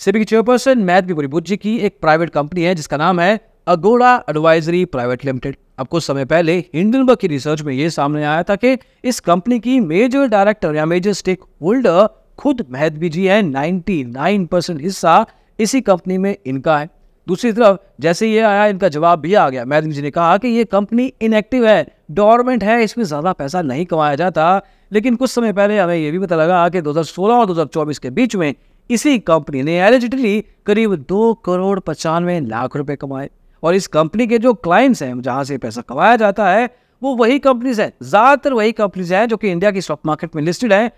सेबी की chairperson math भी बुरी बुज्जी की एक प्राइवेट कंपनी है जिसका नाम है अगोड़ा एडवाइजरी प्राइवेट लिमिटेड अब कुछ समय पहले हिंडनबर्ग की रिसर्च में यह सामने आया था कि इस कंपनी की मेजर डायरेक्टर या मेजर स्टेक होल्डर खुद महदवी जी है 99 परसेंट हिस्सा इसी कंपनी में इनका है दूसरी तरफ जैसे ये आया इनका जवाब भी आ गया महदवी जी ने कहा कि ये कंपनी इनएक्टिव है डॉर्मेंट है इसमें ज़्यादा पैसा नहीं कमाया जाता लेकिन कुछ समय पहले हमें यह भी पता लगा कि 2016 और 2024 के बीच में इसी कंपनी ने एलिजिटली करीब दो करोड़ पचानवे लाख रुपए कमाए और इस कंपनी के जो क्लाइंट्स हैं जहां से पैसा कमाया जाता है वो वही कंपनीज हैं ज़्यादातर वही कंपनीज हैं जो कि इंडिया की स्टॉक मार्केट में लिस्टेड हैं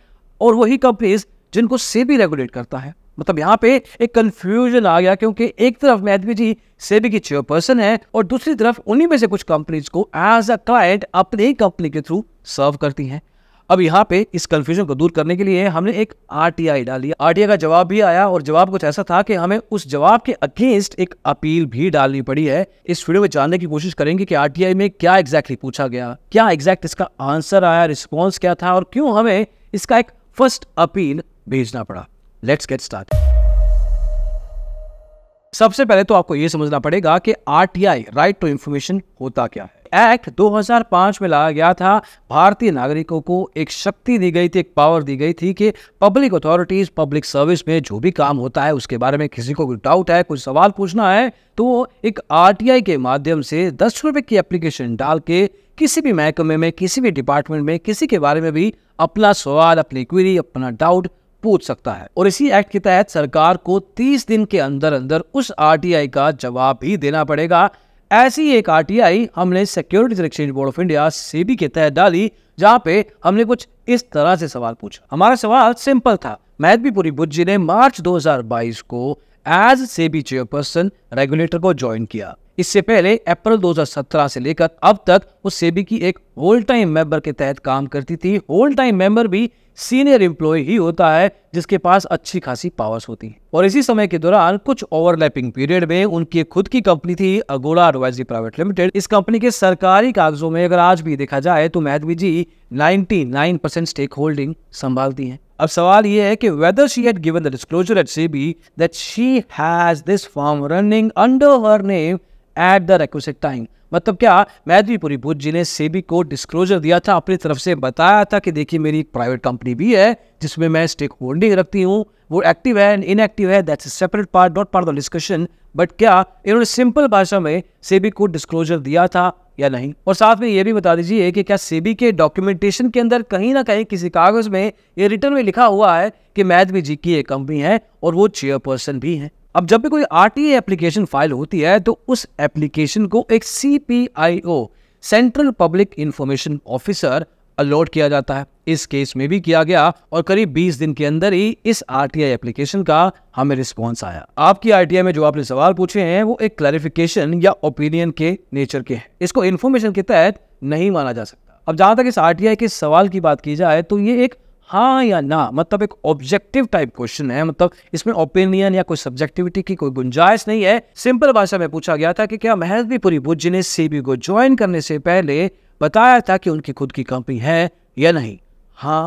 और वही कंपनीज जिनको सेबी रेगुलेट करता है मतलब यहाँ पे एक कंफ्यूजन आ गया क्योंकि एक तरफ मैथवी जी सेबी की चेयरपर्सन है और दूसरी तरफ उन्हीं में से कुछ कंपनीज को एज अ क्लाइंट अपनी कंपनी के थ्रू सर्व करती हैं अब यहाँ पे इस कन्फ्यूजन को दूर करने के लिए हमने एक आरटीआई डाली आरटीआई का जवाब भी आया और जवाब कुछ ऐसा था कि हमें उस जवाब के अगेंस्ट एक अपील भी डालनी पड़ी है इस वीडियो में जानने की कोशिश करेंगे कि आरटीआई में क्या एग्जैक्टली पूछा गया क्या एग्जैक्ट इसका आंसर आया रिस्पॉन्स क्या था और क्यों हमें इसका एक फर्स्ट अपील भेजना पड़ा लेट्स गेट स्टार्ट सबसे पहले तो आपको यह समझना पड़ेगा कि आरटीआई राइट टू इंफॉर्मेशन होता क्या है एक्ट 2005 में लाया गया था भारतीय नागरिकों को एक शक्ति दी गई थी एक पावर दी गई थी कि पब्लिक अथॉरिटीज पब्लिक सर्विस में जो भी काम होता है उसके बारे में किसी को कोई डाउट है कोई सवाल पूछना है तो एक आरटीआई के माध्यम से दस रुपए की एप्लीकेशन डाल के किसी भी महकमे में किसी भी डिपार्टमेंट में किसी के बारे में भी अपना सवाल अपनी क्वेरी अपना डाउट पूछ सकता है और इसी एक्ट के तहत सरकार को 30 दिन के अंदर अंदर उस आरटीआई का जवाब भी देना पड़ेगा ऐसी एक आरटीआई हमने Securities Exchange Board of India SEBI के तहत डाली जहाँ पे हमने कुछ इस तरह से सवाल पूछा हमारा सवाल सिंपल था मैदबीपुरी बुज्जी ने मार्च 2022 को एज सेबी चेयरपर्सन रेगुलेटर को ज्वाइन किया इससे पहले अप्रैल 2017 से लेकर अब तक वो सेबी की एक होल टाइम मेंबर के तहत काम करती थी होल टाइम मेंबर भी सीनियर एम्प्लॉय ही होता है जिसके पास अच्छी खासी पावर्स होती है और इसी समय के दौरान कुछ ओवरलैपिंग पीरियड में उनकी खुद की कंपनी थी अगोड़ा एडवाइजरी प्राइवेट लिमिटेड इस कंपनी के सरकारी कागजों में अगर आज भी देखा जाए तो Madhabi ji 99 percent stake holding संभालती है अब सवाल ये है कि whether she had given the disclosure at SEBI that she has this firm running under her name at the request time मतलब क्या जी ने सेबी को डिस्क्लोजर दिया था अपनी तरफ से बताया था कि देखिए मेरी एक प्राइवेट कंपनी भी है जिसमें मैं स्टेक होल्डिंग रखती हूँ वो एक्टिव है एंड इनएक्टिव है that's separate part not part of discussion but क्या इन्होंने सिंपल भाषा में सेबी को डिस्क्लोजर दिया था या नहीं और साथ में ये भी बता दीजिए कि क्या सेबी के डॉक्यूमेंटेशन के अंदर कहीं ना कहीं किसी कागज में ये रिटर्न में लिखा हुआ है कि मैथवी जी की एक कंपनी है और वो चेयरपर्सन भी हैं अब जब भी कोई आर एप्लीकेशन फाइल होती है तो उस एप्लीकेशन को एक C central public information officer allot किया जाता है इस केस में भी किया गया और करीब 20 दिन के अंदर ही इस आरटीआई एप्लीकेशन का हमें रिस्पांस आया आपकी आरटीआई में जो आपने सवाल पूछे हैं वो एक क्लैरिफिकेशन या ओपिनियन के नेचर के हैं इसको इन्फॉर्मेशन के तहत नहीं माना जा सकता अब जहां तक इस आरटीआई के सवाल की बात की जाए तो ये एक हाँ या ना मतलब एक ऑब्जेक्टिव टाइप क्वेश्चन है मतलब इसमें ओपिनियन या कोई सब्जेक्टिविटी की कोई गुंजाइश नहीं है सिंपल भाषा में पूछा गया था कि क्या महज पुरी भुज जिन्हें को ज्वाइन करने से पहले बताया था कि उनकी खुद की कंपनी है या नहीं हाँ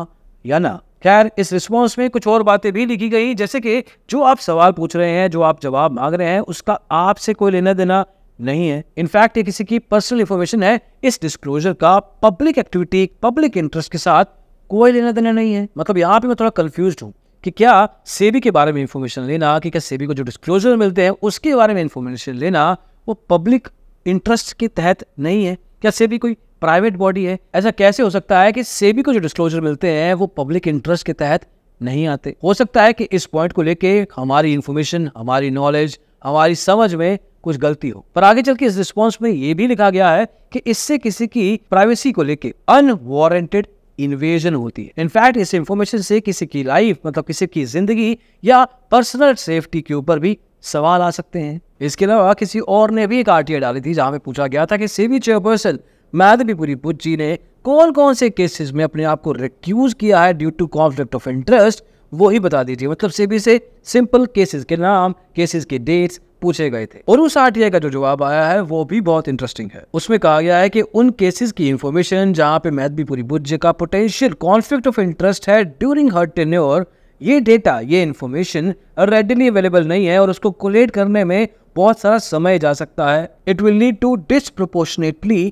या ना खैर इस रिस्पॉन्स में कुछ और बातें भी लिखी गई जैसे कि जो आप सवाल पूछ रहे हैं जो आप जवाब मांग रहे हैं उसका आपसे कोई लेना देना नहीं है इनफैक्ट ये किसी की पर्सनल इंफॉर्मेशन है इस डिस्क्लोजर का पब्लिक एक्टिविटी पब्लिक इंटरेस्ट के साथ कोई लेना देना नहीं है मतलब यहाँ पे मैं थोड़ा कन्फ्यूज हूँ कि क्या सेबी के बारे में इन्फॉर्मेशन लेना कि क्या सेबी को जो डिस्क्लोजर मिलते हैं उसके बारे में इन्फॉर्मेशन लेना वो पब्लिक इंटरेस्ट के तहत नहीं है क्या सेबी कोई प्राइवेट बॉडी है ऐसा कैसे हो सकता है कि सेबी को जो डिस्क्लोजर मिलते हैं वो पब्लिक इंटरेस्ट के तहत नहीं आते हो सकता है कि इस पॉइंट को लेके हमारी इन्फॉर्मेशन हमारी नॉलेज हमारी समझ में कुछ गलती हो पर आगे चल के इस रिस्पॉन्स में ये भी लिखा गया है कि इससे किसी की प्राइवेसी को लेके अनवॉरेंटेड इन्वेजन होती है इनफैक्ट इस इंफॉर्मेशन से किसी की लाइफ मतलब किसी की जिंदगी या पर्सनल सेफ्टी के ऊपर भी सवाल आ सकते हैं इसके अलावा किसी और ने भी एक आरटीआई डाली थी जहां पे पूछा गया था कि सेबी चेयरपर्सन मैदवीपुरी बुज्जी ने कौन कौन से केसेस में अपने आप को रिक्यूज किया है due to conflict of interest वो ही बता दीजिए मतलब सीबी से सिंपल केसेस के नाम केसेस के डेट्स पूछे गए थे और उस आरटीआई का जो जवाब आया है वो भी बहुत इंटरेस्टिंग है उसमें कहा गया है कि उन केसेस की इन्फॉर्मेशन जहाँ पे मैदबीपुरी बुद्ध का पोटेंशियल कॉन्फ्लिक्ट ऑफ इंटरेस्ट है ड्यूरिंग हर टेन्योर ये डेटा ये इन्फॉर्मेशन रेडिली अवेलेबल नहीं है और उसको कोलेट करने में बहुत सारा समय जा सकता है it will need to disproportionately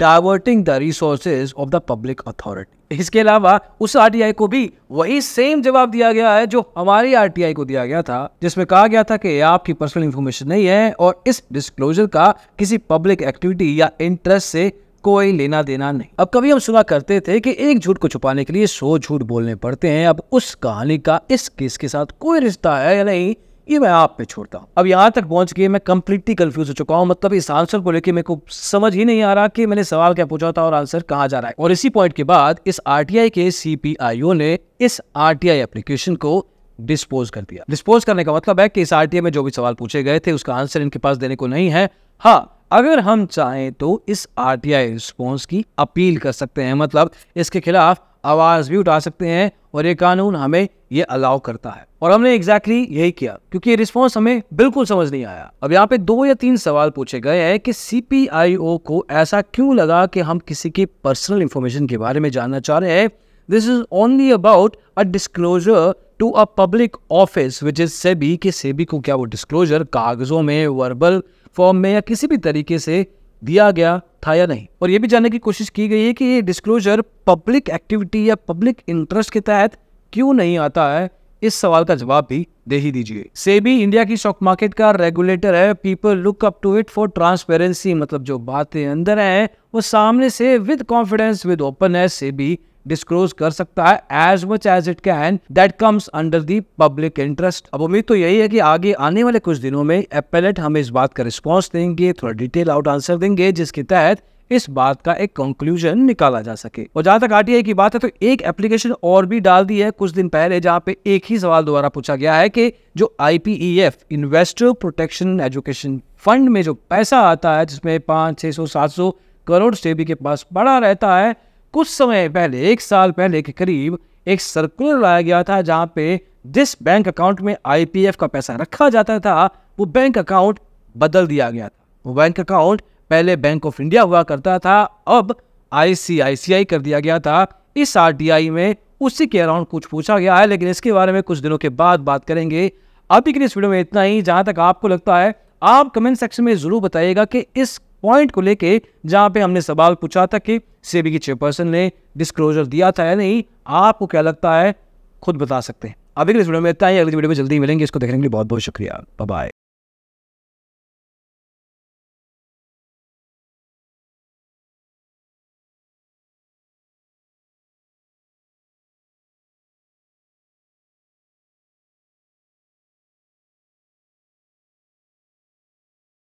diverting the resources of the public authority इसके अलावा उस आरटीआई को भी वही सेम जवाब दिया गया है जो हमारी आरटीआई को दिया गया था जिसमें कहा गया था कि आपकी पर्सनल इंफॉर्मेशन नहीं है और इस डिस्क्लोजर का किसी पब्लिक एक्टिविटी या इंटरेस्ट से कोई लेना देना नहीं अब कभी हम सुना करते थे कि एक झूठ को छुपाने के लिए सौ झूठ बोलने पड़ते हैं अब उस कहानी का इस केस के साथ कोई रिश्ता है या नहीं ये मैं आप पे छोड़ता हूँ अब यहाँ तक पहुँच गए मैं कम्प्लीटली कन्फ्यूज हो चुका हूँ मतलब इस आंसर को लेके मेरे को समझ ही नहीं आ रहा कि मैंने सवाल क्या पूछा था और आंसर कहाँ जा रहा है और इसी पॉइंट के बाद इस आर के सी ने इस आर एप्लीकेशन को डिस्पोज कर दिया डिस्पोज करने का मतलब है कि इस आर में जो भी सवाल पूछे गए थे उसका आंसर इनके पास देने को नहीं है हाँ अगर हम चाहें तो इस आरटीआई रिस्पॉन्स की अपील कर सकते हैं मतलब इसके खिलाफ आवाज भी उठा सकते हैं और ये कानून हमें ये अलाउ करता है और हमने एग्जैक्टली exactly यही किया क्योंकि ये रिस्पॉन्स हमें बिल्कुल समझ नहीं आया अब यहाँ पे दो या तीन सवाल पूछे गए हैं कि सी को ऐसा क्यों लगा कि हम किसी की पर्सनल इंफॉर्मेशन के बारे में जानना चाह रहे हैं this is only about a disclosure to a public office which is SEBI कि सेबी को क्या वो डिस्क्लोजर कागजों में वर्बल फॉर्म में या किसी भी तरीके से दिया गया था या नहीं और ये भी जानने की कोशिश की गई है कि ये डिस्क्लोजर पब्लिक एक्टिविटी या पब्लिक इंटरेस्ट के तहत क्यों नहीं आता है इस सवाल का जवाब भी दे ही दीजिए सेबी इंडिया की स्टॉक मार्केट का रेगुलेटर है people look up to it for transparency मतलब जो बातें अंदर हैं वो सामने से with confidence with openness SEBI disclose कर सकता है as much as it can that comes under the public interest अब उम्मीद तो यही है कि आगे आने वाले कुछ दिनों में एपेलेट हमें इस बात का रिस्पॉन्स देंगे थोड़ा डिटेल आउट आंसर देंगे जिसके तहत इस बात का एक कंक्लूजन निकाला जा सके और जहां तक आरटीआई की बात है तो एक एप्लीकेशन और भी डाल दी है कुछ दिन पहले जहां पे एक ही सवाल द्वारा पूछा गया है कि जो IPEF investor protection education fund में जो पैसा आता है जिसमें पांच छह सौ सात सौ करोड़ सेबी के पास पड़ा रहता है कुछ समय पहले एक साल पहले के करीब एक सर्कुलर लाया गया था जहां पे जिस बैंक अकाउंट में आईपीएफ का पैसा रखा जाता था वो बैंक अकाउंट बदल दिया गया था वो बैंक अकाउंट पहले बैंक ऑफ इंडिया हुआ करता था अब आईसीआईसीआई कर दिया गया था इस आरटीआई में उसी के अराउंड कुछ पूछा गया है लेकिन इसके बारे में कुछ दिनों के बाद बात करेंगे अभी के लिए इस वीडियो में इतना ही जहां तक आपको लगता है आप कमेंट सेक्शन में ज़रूर बताइएगा कि इस पॉइंट को लेके जहां पे हमने सवाल पूछा था कि सेबी की चेयरपर्सन ने डिस्क्लोजर दिया था या नहीं आपको क्या लगता है खुद बता सकते हैं अभी के इस वीडियो में इतना ही अगली वीडियो में जल्दी मिलेंगे इसको देखने के लिए बहुत बहुत शुक्रिया बाय